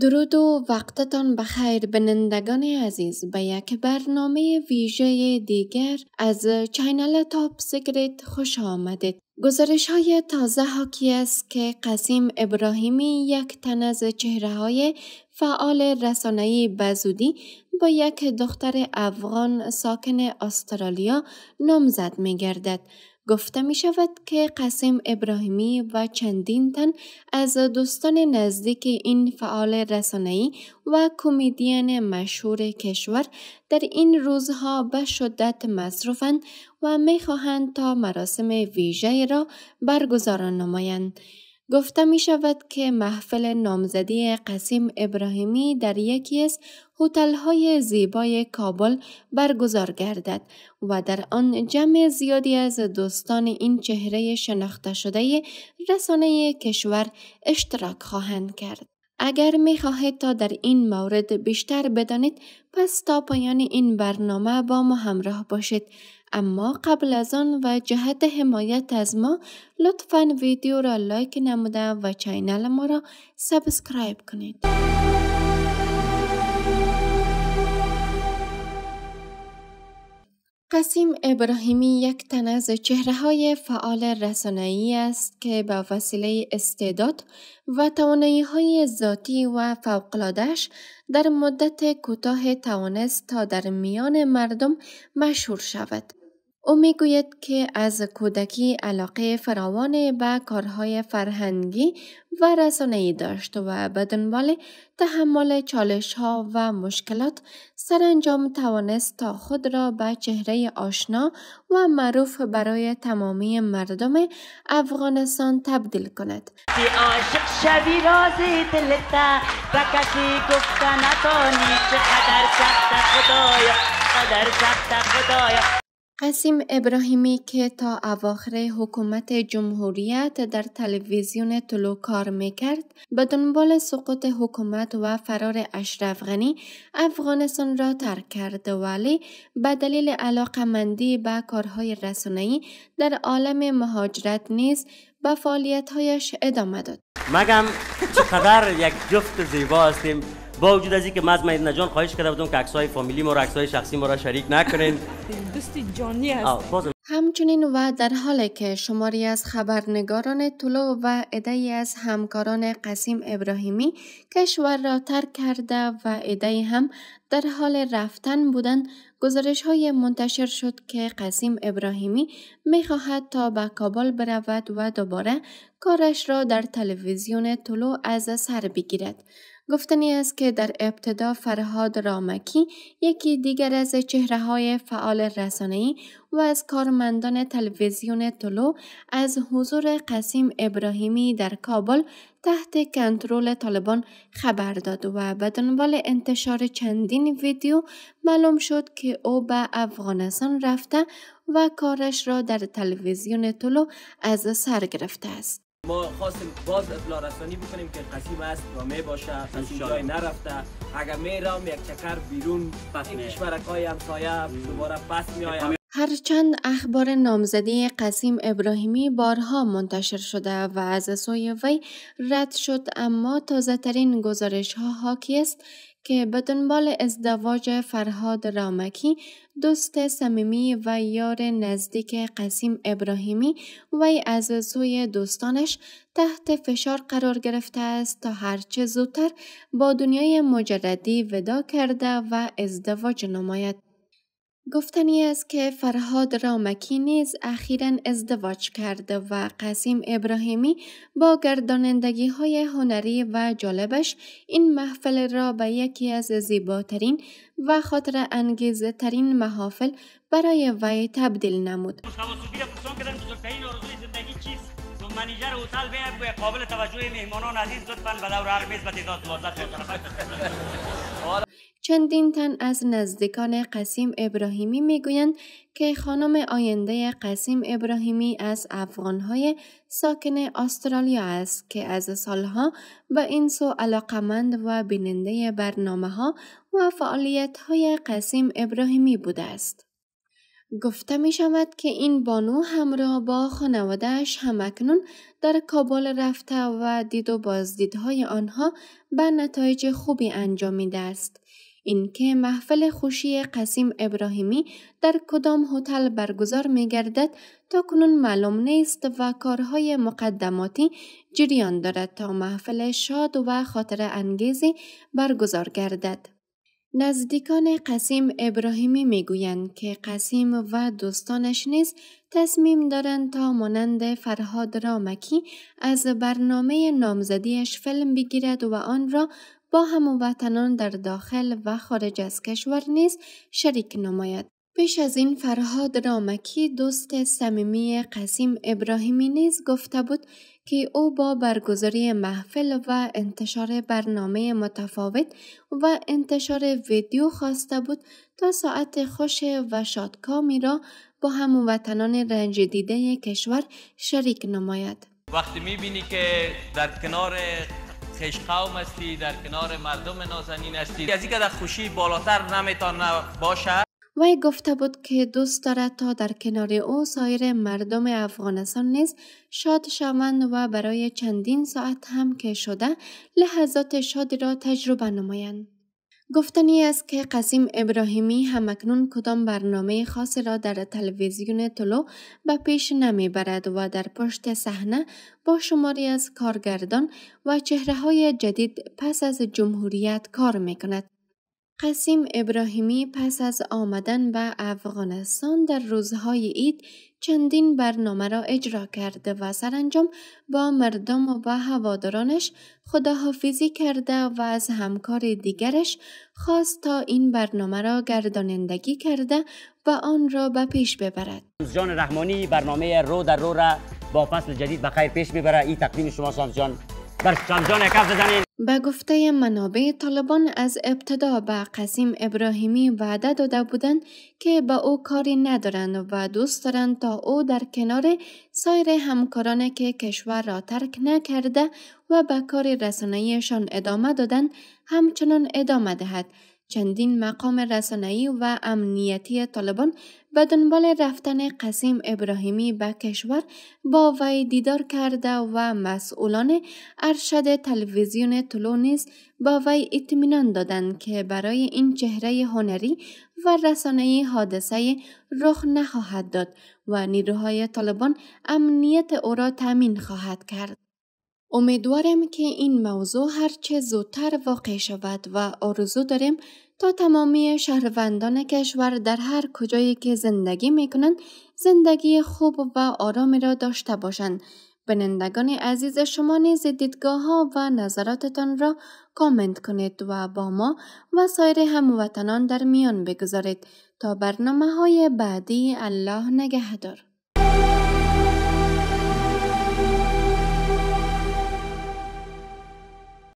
درود و وقتتان بخیر بنندگان عزیز به یک برنامه ویژه دیگر از چینل تاپ سیکرت خوش آمدید. گزارش های تازه حاکی است که قسیم ابراهیمی یک تن از چهره های فعال رسانه‌ای بزودی با یک دختر افغان ساکن استرالیا نامزد می گردد. گفته می شود که قسم ابراهیمی و چندین تن از دوستان نزدیک این فعال رسانه‌ای و کمدین مشهور کشور در این روزها به شدت مصروفند و می خواهند تا مراسم ویژه را برگزار نمایند. گفته می شود که محفل نامزدی قسیم ابراهیمی در یکی از هتل های زیبای کابل برگزار گردد و در آن جمع زیادی از دوستان این چهره شناخته شده رسانه کشور اشتراک خواهند کرد. اگر می خواهید تا در این مورد بیشتر بدانید پس تا پایان این برنامه با ما همراه باشید. اما قبل از آن و جهت حمایت از ما لطفا ویدیو را لایک نموده و چینل ما را سبسکرایب کنید. قسیم ابراهیمی یک تن از چهره های فعال رسانه‌ای است که با وسیله استعداد و توانایی های ذاتی و فوقلادش در مدت کوتاه توانست تا در میان مردم مشهور شود. او میگوید که از کودکی علاقه فراوان به کارهای فرهنگی و ای داشت و به دنبال تحمل چالش ها و مشکلات سرانجام توانست تا خود را به چهره آشنا و معروف برای تمامی مردم افغانستان تبدیل کند. قسیم ابراهیمی که تا اواخر حکومت جمهوریت در تلویزیون طلو کار میکرد به دنبال سقوط حکومت و فرار اشرف غنی افغانستان را ترک کرد ولی به دلیل علاقمندی به کارهای رسانه‌ای در عالم مهاجرت نیز به فعالیتهایش ادامه داد مگم چقدر یک جفت زیبا هستیم با وجود از اینکه مزم ایدنا جان خواهش کرده بودم که عکس‌های فامیلی ما را عکس‌های شخصی ما را شریک نکنین دوستی جانی هست همچنین و در حالی که شماری از خبرنگاران طلوع و عده از همکاران قسیم ابراهیمی کشور را ترک کرده و عده هم در حال رفتن بودن گزارش های منتشر شد که قسیم ابراهیمی میخواهد تا به کابل برود و دوباره کارش را در تلویزیون طلوع از سر بگیرد گفتنی است که در ابتدا فرهاد رامکی یکی دیگر از چهره های فعال رسانه‌ای و از کارمندان تلویزیون طلو از حضور قسیم ابراهیمی در کابل تحت کنترل طالبان خبر داد و به دنبال انتشار چندین ویدیو معلوم شد که او به افغانستان رفته و کارش را در تلویزیون طلو از سر گرفته است. ما خواستیم باز اطلاع رسانی بکنیم که قصیب است و می باشه قسیم جای نرفته اگر می رام یک چکر بیرون پس این کشورک های همسایه دوباره پس می آیم هرچند اخبار نامزدی قسیم ابراهیمی بارها منتشر شده و از سوی وی رد شد اما تازه ترین گزارش ها حاکی است که به دنبال ازدواج فرهاد رامکی دوست صمیمی و یار نزدیک قسیم ابراهیمی وی از سوی دوستانش تحت فشار قرار گرفته است تا هرچه زودتر با دنیای مجردی ودا کرده و ازدواج نماید گفتنی است که فرهاد رامکی نیز اخیرا ازدواج کرده و قسیم ابراهیمی با گردانندگی های هنری و جالبش این محفل را به یکی از زیباترین و خاطر انگیزترین ترین محافل برای وی تبدیل نمود. خب، چندین تن از نزدیکان قسیم ابراهیمی میگویند که خانم آینده قسیم ابراهیمی از افغانهای ساکن استرالیا است که از سالها به این سو علاقمند و بیننده برنامه ها و فعالیت های قسیم ابراهیمی بوده است. گفته می شود که این بانو همراه با خانوادهش همکنون در کابل رفته و دید و بازدیدهای آنها به نتایج خوبی انجام انجامیده است. اینکه محفل خوشی قسیم ابراهیمی در کدام هتل برگزار می گردد تا کنون معلوم نیست و کارهای مقدماتی جریان دارد تا محفل شاد و خاطر انگیزی برگزار گردد. نزدیکان قسیم ابراهیمی میگویند که قسیم و دوستانش نیز تصمیم دارند تا مانند فرهاد رامکی از برنامه نامزدیش فلم بگیرد و آن را با هموطنان در داخل و خارج از کشور نیز شریک نماید. پیش از این فرهاد رامکی دوست صمیمی قسیم ابراهیمی نیز گفته بود که او با برگزاری محفل و انتشار برنامه متفاوت و انتشار ویدیو خواسته بود تا ساعت خوش و شادکامی را با هموطنان رنج دیده کشور شریک نماید. وقتی میبینی که در کنار خیش قوم در کنار مردم نازنین هستی از که در خوشی بالاتر نمیتان باشه. وی گفته بود که دوست دارد تا در کنار او سایر مردم افغانستان نیز شاد شوند و برای چندین ساعت هم که شده لحظات شادی را تجربه نمایند گفتنی است که قسیم ابراهیمی همکنون کدام برنامه خاص را در تلویزیون تلو به پیش برد و در پشت صحنه با شماری از کارگردان و چهره های جدید پس از جمهوریت کار میکند. قسیم ابراهیمی پس از آمدن به افغانستان در روزهای اید چندین برنامه را اجرا کرده و سرانجام با مردم و هوادارانش خداحافظی کرده و از همکار دیگرش خواست تا این برنامه را گردانندگی کرده و آن را به پیش ببرد. جان رحمانی برنامه رو در را با فصل جدید به خیر پیش میبره. این تقدیم شما سانس جان در به گفته منابع طالبان از ابتدا به قسیم ابراهیمی وعده داده بودند که به او کاری ندارند و دوست دارند تا او در کنار سایر همکاران که کشور را ترک نکرده و به کار رسانهشان ادامه دادند همچنان ادامه دهد چندین مقام رسانه‌ای و امنیتی طالبان به دنبال رفتن قسیم ابراهیمی به کشور با وی دیدار کرده و مسئولان ارشد تلویزیون طلو نیز با وی اطمینان دادند که برای این چهره هنری و رسانه‌ای حادثه رخ نخواهد داد و نیروهای طالبان امنیت او را تامین خواهد کرد. امیدوارم که این موضوع هرچه زودتر واقع شود و آرزو داریم تا تمامی شهروندان کشور در هر کجایی که زندگی می کنند زندگی خوب و آرامی را داشته باشند. بنندگان عزیز شما نیز دیدگاه ها و نظراتتان را کامنت کنید و با ما و سایر هموطنان در میان بگذارید تا برنامه های بعدی الله نگهدار.